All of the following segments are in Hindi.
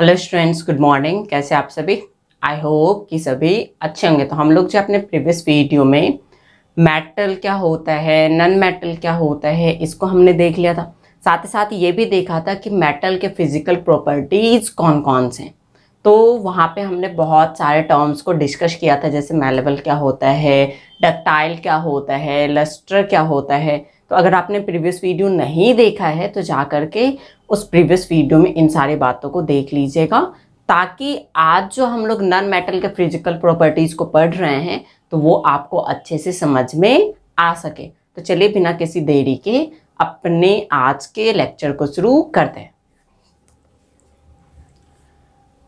हेलो स्टूडेंट्स गुड मॉर्निंग कैसे आप सभी आई होप कि सभी अच्छे होंगे तो हम लोग जो अपने प्रीवियस वीडियो में मेटल क्या होता है नॉन मेटल क्या होता है इसको हमने देख लिया था साथ ही साथ ये भी देखा था कि मेटल के फिजिकल प्रॉपर्टीज़ कौन कौन से हैं तो वहाँ पे हमने बहुत सारे टर्म्स को डिस्कस किया था जैसे मेलेबल क्या होता है डक्टाइल क्या होता है लस्टर क्या होता है तो अगर आपने प्रीवियस वीडियो नहीं देखा है तो जा कर के उस प्रीवियस वीडियो में इन सारी बातों को देख लीजिएगा ताकि आज जो हम लोग नॉन मेटल के फिजिकल प्रॉपर्टीज़ को पढ़ रहे हैं तो वो आपको अच्छे से समझ में आ सके तो चलिए बिना किसी देरी के अपने आज के लेक्चर को शुरू करते हैं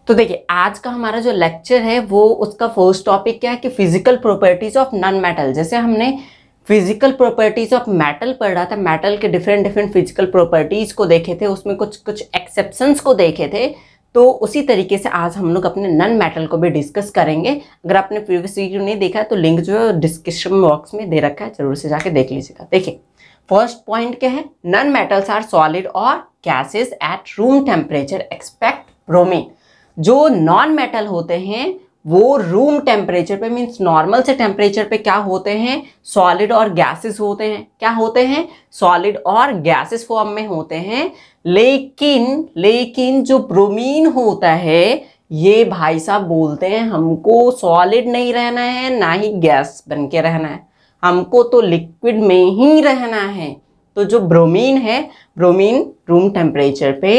तो देखिए आज का हमारा जो लेक्चर है वो उसका फर्स्ट टॉपिक क्या है कि physical properties of non metal जैसे हमने फिजिकल प्रॉपर्टीज ऑफ मेटल पढ़ रहा था मेटल के डिफरेंट डिफरेंट फिजिकल प्रॉपर्टीज़ को देखे थे उसमें कुछ कुछ एक्सेप्शंस को देखे थे तो उसी तरीके से आज हम लोग अपने नन मेटल को भी डिस्कस करेंगे अगर आपने प्रीवियस वीडियो नहीं देखा है तो लिंक जो है डिस्क्रिप्शन बॉक्स में दे रखा है जरूर से जाके देख लीजिएगा देखिए फर्स्ट पॉइंट क्या है नन मेटल्स आर सॉलिड और gases at room temperature expect bromine जो नॉन मेटल होते हैं वो रूम टेम्परेचर पे मीन्स नॉर्मल से टेम्परेचर पे क्या होते हैं सॉलिड और गैसेस होते हैं क्या होते हैं सॉलिड और गैसेस फॉर्म में होते हैं लेकिन लेकिन जो ब्रोमीन होता है ये भाई साहब बोलते हैं हमको सॉलिड नहीं रहना है ना ही गैस बन के रहना है हमको तो लिक्विड में ही रहना है तो जो ब्रोमीन है ब्रोमीन रूम टेम्परेचर पे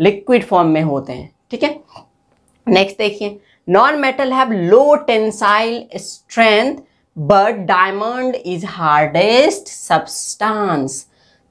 लिक्विड फॉर्म में होते हैं ठीक है नेक्स्ट देखिए non metal have low tensile strength but diamond is hardest substance.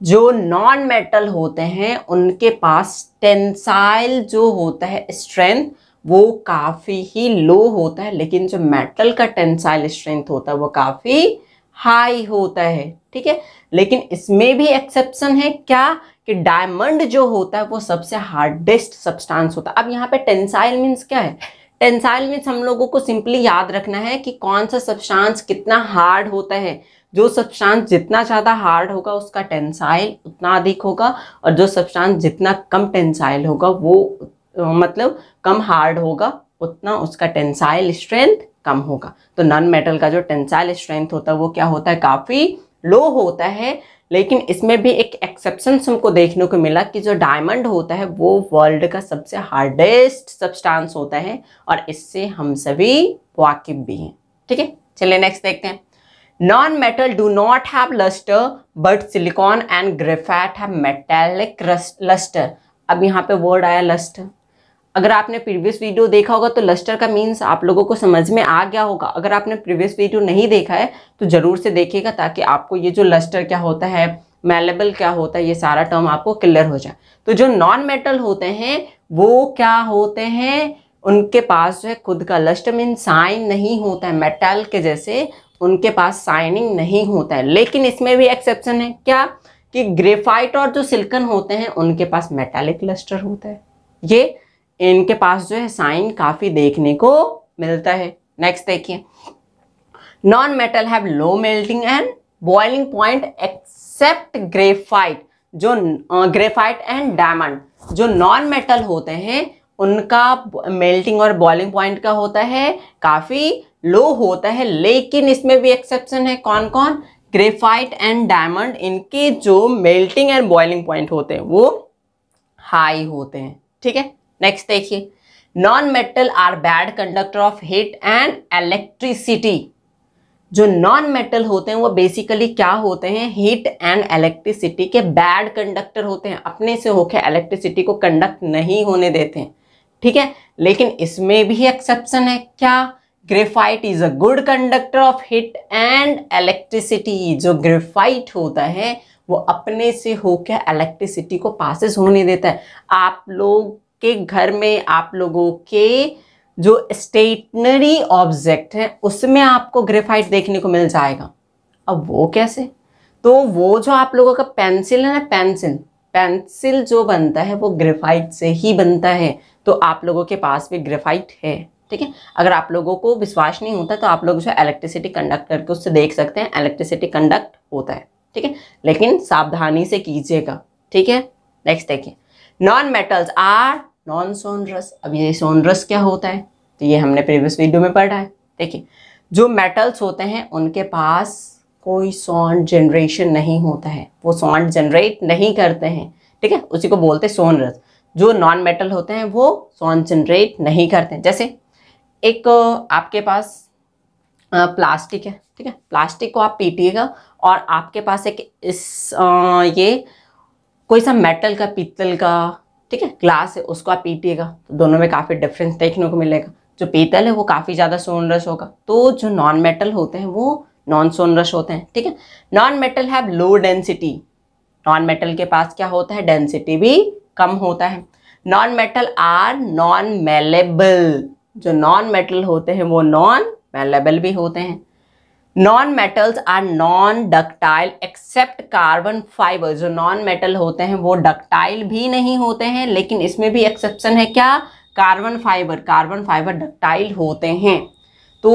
जो नॉन मेटल होते हैं उनके पास टेंसाइल जो होता है स्ट्रेंथ वो काफ़ी ही लो होता है लेकिन जो मेटल का टेंसाइल स्ट्रेंथ होता है वो काफ़ी हाई होता है ठीक है लेकिन इसमें भी एक्सेप्शन है क्या कि डायमंड जो होता है वो सबसे हार्डेस्ट सब्सटेंस होता है अब यहाँ पे टेंसाइल मीन्स क्या है टेंसाइल में हम लोगों को सिंपली याद रखना है कि कौन सा सब्सटेंस कितना हार्ड होता है जो सब्सटेंस जितना ज़्यादा हार्ड होगा उसका टेंसाइल उतना अधिक होगा और जो सब्सटेंस जितना कम टेंसाइल होगा वो मतलब कम हार्ड होगा उतना उसका टेंसाइल स्ट्रेंथ कम होगा तो नॉन मेटल का जो टेंसाइल स्ट्रेंथ होता है वो क्या होता है काफ़ी लो होता है लेकिन इसमें भी एक एक्सेप्शन हमको देखने को मिला कि जो डायमंड होता है वो वर्ल्ड का सबसे हार्डेस्ट सब्सटेंस होता है और इससे हम सभी वाकिफ भी हैं ठीक है चलिए नेक्स्ट देखते हैं non metal do not have lustre but silicon and graphite have metallic lustre अब यहाँ पे वर्ड आया लस्टर अगर आपने प्रीवियस वीडियो देखा होगा तो लस्टर का मीन्स आप लोगों को समझ में आ गया होगा अगर आपने प्रीवियस वीडियो नहीं देखा है तो ज़रूर से देखिएगा ताकि आपको ये जो लस्टर क्या होता है मेलेबल क्या होता है ये सारा टर्म आपको क्लियर हो जाए तो जो नॉन मेटल होते हैं वो क्या होते हैं उनके पास जो है खुद का लस्टर मीन साइन नहीं होता है मेटल के जैसे उनके पास साइनिंग नहीं होता है लेकिन इसमें भी एक्सेप्शन है क्या कि ग्रेफाइट और जो सिल्कन होते हैं उनके पास मेटालिक लस्टर होता है ये इनके पास जो है साइन काफ़ी देखने को मिलता है नेक्स्ट देखिए non metal have low melting and boiling point except graphite जो ग्रेफाइट एंड डायमंड जो नॉन मेटल होते हैं उनका मेल्टिंग और बॉइलिंग पॉइंट का होता है काफ़ी लो होता है लेकिन इसमें भी एक्सेप्शन है कौन कौन ग्रेफाइट एंड डायमंड इनके जो मेल्टिंग एंड बॉइलिंग पॉइंट होते हैं वो हाई होते हैं ठीक है नेक्स्ट देखिए non metal are bad conductor of heat and electricity जो नॉन मेटल होते हैं वो बेसिकली क्या होते हैं हीट एंड इलेक्ट्रिसिटी के बैड कंडक्टर होते हैं अपने से होके इलेक्ट्रिसिटी को कंडक्ट नहीं होने देते हैं ठीक है लेकिन इसमें भी एक्सेप्शन है क्या graphite is a good conductor of heat and electricity जो ग्रेफाइट होता है वो अपने से होकर इलेक्ट्रिसिटी को पासिस होने देता है आप लोग के घर में आप लोगों के जो स्टेटनरी ऑब्जेक्ट है उसमें आपको ग्रेफाइट देखने को मिल जाएगा अब वो कैसे तो वो जो आप लोगों का पेंसिल है ना पेंसिल पेंसिल जो बनता है वो ग्रेफाइट से ही बनता है तो आप लोगों के पास भी ग्रेफाइट है ठीक है अगर आप लोगों को विश्वास नहीं होता तो आप लोग जो इलेक्ट्रिसिटी कंडक्ट करके उससे देख सकते हैं इलेक्ट्रिसिटी कंडक्ट होता है ठीक है लेकिन सावधानी से कीजिएगा ठीक है नेक्स्ट देखिए non metals are non sonorous अब ये सोनरस क्या होता है तो ये हमने प्रीवियस वीडियो में पढ़ा है देखिए जो मेटल्स होते हैं उनके पास कोई सॉन्ड जनरेशन नहीं होता है वो सॉन्ड जनरेट नहीं करते हैं ठीक है उसी को बोलते सोनरस जो नॉन मेटल होते हैं वो सॉन्ड जनरेट नहीं करते हैं जैसे एक आपके पास प्लास्टिक है ठीक है प्लास्टिक को आप पीटिएगा और आपके पास एक इस आ, ये कोई सा मेटल का पीतल का ठीक है ग्लास है उसको आप पीटिएगा तो दोनों में काफ़ी डिफरेंस देखने को मिलेगा जो पीतल है वो काफ़ी ज़्यादा सोनरस होगा तो जो नॉन मेटल होते हैं वो नॉन सोनरस होते हैं ठीक है non metal have low density non metal के पास क्या होता है डेंसिटी भी कम होता है non metal are non malleable जो नॉन मेटल होते हैं वो नॉन मेलेबल भी होते हैं non metals are non ductile except carbon fibre जो नॉन मेटल होते हैं वो डक्टाइल भी नहीं होते हैं लेकिन इसमें भी एक्सेप्शन है क्या carbon fibre carbon fibre ductile होते हैं तो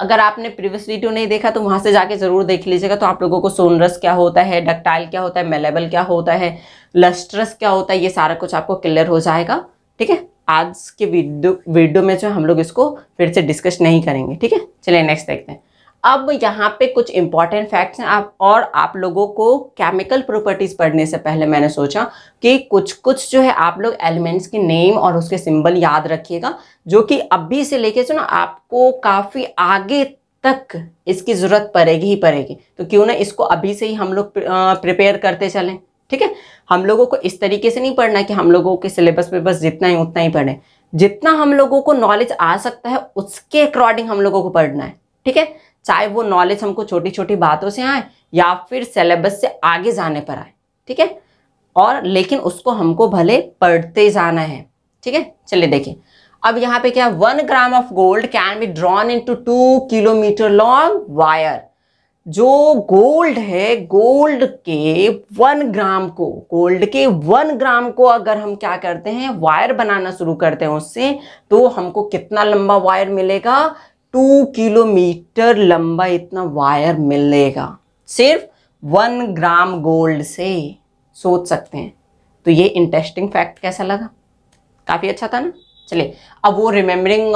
अगर आपने प्रीवियस वीडियो तो नहीं देखा तो वहां से जाके ज़रूर देख लीजिएगा तो आप लोगों को सोनरस क्या होता है डक्टाइल क्या होता है मेलेबल क्या होता है लस्ट्रस क्या होता है ये सारा कुछ आपको क्लियर हो जाएगा ठीक है आज के वीडियो वीडियो में जो हम लोग इसको फिर से डिस्कस नहीं करेंगे ठीक है चलिए नेक्स्ट देखते हैं अब यहाँ पे कुछ इंपॉर्टेंट फैक्ट्स हैं आप और आप लोगों को केमिकल प्रॉपर्टीज़ पढ़ने से पहले मैंने सोचा कि कुछ कुछ जो है आप लोग एलिमेंट्स के नेम और उसके सिंबल याद रखिएगा जो कि अभी से लेके जो ना आपको काफ़ी आगे तक इसकी ज़रूरत पड़ेगी ही पड़ेगी तो क्यों ना इसको अभी से ही हम लोग प्रिपेयर करते चलें ठीक है हम लोगों को इस तरीके से नहीं पढ़ना कि हम लोगों के सिलेबस में बस जितना ही उतना ही पढ़े जितना हम लोगों को नॉलेज आ सकता है उसके अकॉर्डिंग हम लोगों को पढ़ना है ठीक है चाहे वो नॉलेज हमको छोटी छोटी बातों से आए या फिर सिलेबस से आगे जाने पर आए ठीक है और लेकिन उसको हमको भले पढ़ते जाना है ठीक है चलिए देखिए अब यहाँ पे क्या one gram of gold can be drawn into two kilometre long wire जो गोल्ड है गोल्ड के वन ग्राम को गोल्ड के वन ग्राम को अगर हम क्या करते हैं वायर बनाना शुरू करते हैं उससे तो हमको कितना लंबा वायर मिलेगा टू किलोमीटर लंबा इतना वायर मिलेगा सिर्फ वन ग्राम गोल्ड से सोच सकते हैं तो ये इंटरेस्टिंग फैक्ट कैसा लगा काफ़ी अच्छा था ना चलिए अब वो रिमेम्बरिंग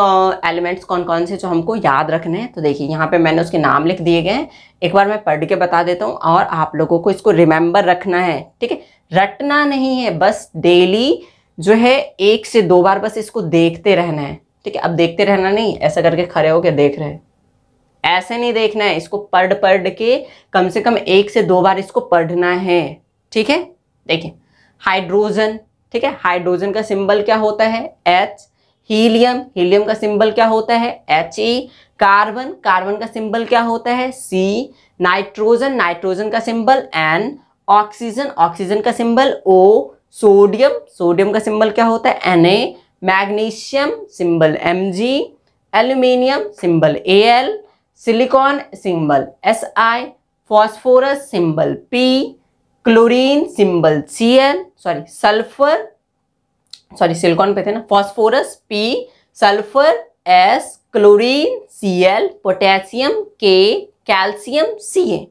एलिमेंट्स कौन कौन से जो हमको याद रखने हैं तो देखिए यहाँ पे मैंने उसके नाम लिख दिए गए हैं एक बार मैं पढ़ के बता देता हूँ और आप लोगों को इसको रिमेम्बर रखना है ठीक है रटना नहीं है बस डेली जो है एक से दो बार बस इसको देखते रहना है ठीक है अब देखते रहना नहीं ऐसा करके खड़े के देख रहे हैं ऐसे नहीं देखना है इसको पढ़ पढ़ के कम से कम एक से दो बार इसको पढ़ना है ठीक है देखिए हाइड्रोजन ठीक है हाइड्रोजन का सिंबल क्या होता है एच हीलियम हीलियम का सिंबल क्या होता है H E e, carbon carbon का सिंबल क्या होता है सी नाइट्रोजन नाइट्रोजन का सिंबल एन ऑक्सीजन ऑक्सीजन का सिंबल ओ सोडियम सोडियम का सिंबल क्या होता है N A magnesium symbol M G aluminium symbol A L silicon symbol S I phosphorus symbol P chlorine symbol C L sorry sulphur sorry silicon पे थे ना phosphorus P sulphur S chlorine C L potassium K calcium C A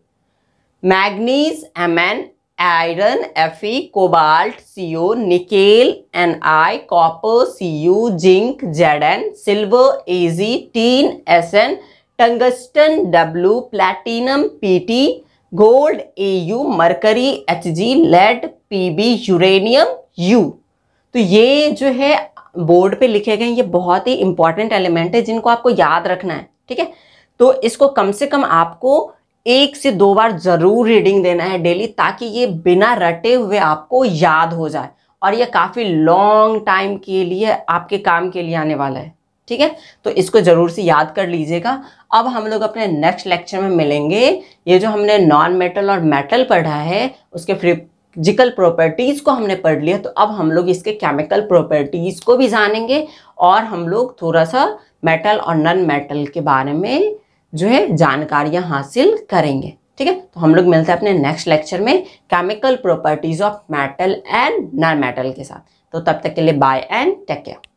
manganese M N iron F E cobalt C O nickel N I copper C U zinc Z N silver A G tin S N tungsten W platinum P T gold A U mercury H G lead P B uranium U तो ये जो है बोर्ड पे लिखे गए ये बहुत ही इंपॉर्टेंट एलिमेंट है जिनको आपको याद रखना है ठीक है तो इसको कम से कम आपको एक से दो बार ज़रूर रीडिंग देना है डेली ताकि ये बिना रटे हुए आपको याद हो जाए और ये काफ़ी लॉन्ग टाइम के लिए आपके काम के लिए आने वाला है ठीक है तो इसको ज़रूर से याद कर लीजिएगा अब हम लोग अपने नेक्स्ट लेक्चर में मिलेंगे ये जो हमने नॉन मेटल और मेटल पढ़ा है उसके फिजिकल प्रॉपर्टीज़ को हमने पढ़ लिया तो अब हम लोग इसके केमिकल प्रॉपर्टीज़ को भी जानेंगे और हम लोग थोड़ा सा मेटल और नॉन मेटल के बारे में जो है जानकारियां हासिल करेंगे ठीक है तो हम लोग मिलते हैं अपने नेक्स्ट लेक्चर में chemical properties of metal and non metal के साथ तो तब तक के लिए बाय एंड टेक केयर